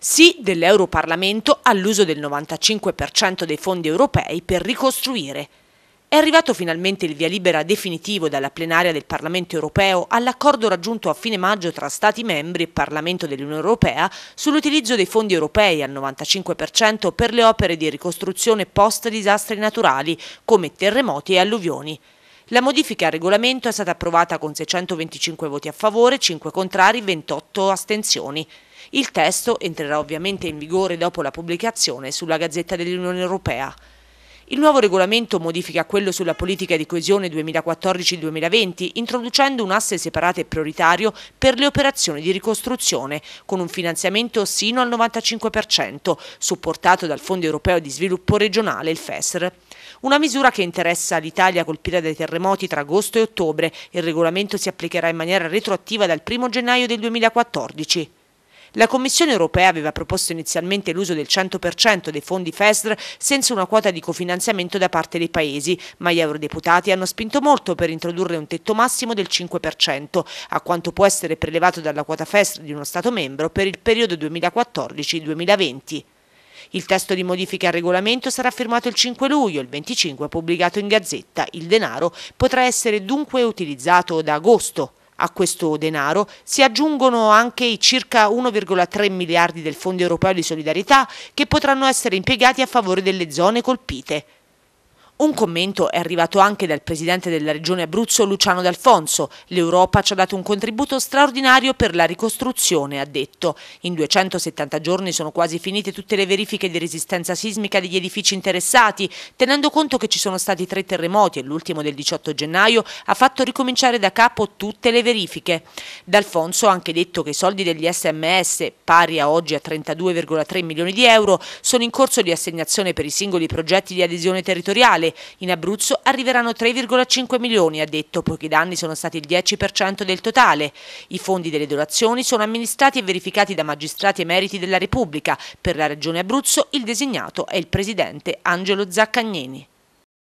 Sì dell'Europarlamento all'uso del 95% dei fondi europei per ricostruire. È arrivato finalmente il via libera definitivo dalla plenaria del Parlamento europeo all'accordo raggiunto a fine maggio tra Stati membri e Parlamento dell'Unione europea sull'utilizzo dei fondi europei al 95% per le opere di ricostruzione post-disastri naturali come terremoti e alluvioni. La modifica al regolamento è stata approvata con 625 voti a favore, 5 contrari, 28 astensioni. Il testo entrerà ovviamente in vigore dopo la pubblicazione sulla Gazzetta dell'Unione Europea. Il nuovo regolamento modifica quello sulla politica di coesione 2014-2020, introducendo un asse separato e prioritario per le operazioni di ricostruzione, con un finanziamento sino al 95%, supportato dal Fondo europeo di sviluppo regionale, il FESR. Una misura che interessa l'Italia colpita dai terremoti tra agosto e ottobre. Il regolamento si applicherà in maniera retroattiva dal 1 gennaio del 2014. La Commissione europea aveva proposto inizialmente l'uso del 100% dei fondi FESR senza una quota di cofinanziamento da parte dei paesi, ma gli eurodeputati hanno spinto molto per introdurre un tetto massimo del 5%, a quanto può essere prelevato dalla quota FESR di uno Stato membro per il periodo 2014-2020. Il testo di modifica al regolamento sarà firmato il 5 luglio, il 25 pubblicato in gazzetta. Il denaro potrà essere dunque utilizzato da agosto a questo denaro si aggiungono anche i circa 1,3 miliardi del Fondo europeo di solidarietà che potranno essere impiegati a favore delle zone colpite. Un commento è arrivato anche dal presidente della regione Abruzzo Luciano D'Alfonso. L'Europa ci ha dato un contributo straordinario per la ricostruzione, ha detto. In 270 giorni sono quasi finite tutte le verifiche di resistenza sismica degli edifici interessati, tenendo conto che ci sono stati tre terremoti e l'ultimo del 18 gennaio ha fatto ricominciare da capo tutte le verifiche. D'Alfonso ha anche detto che i soldi degli SMS, pari a oggi a 32,3 milioni di euro, sono in corso di assegnazione per i singoli progetti di adesione territoriale totale. In Abruzzo arriveranno 3,5 milioni, ha detto, poiché i danni sono stati il 10% del totale. I fondi delle donazioni sono amministrati e verificati da magistrati emeriti della Repubblica. Per la Regione Abruzzo il designato è il presidente Angelo Zaccagnini.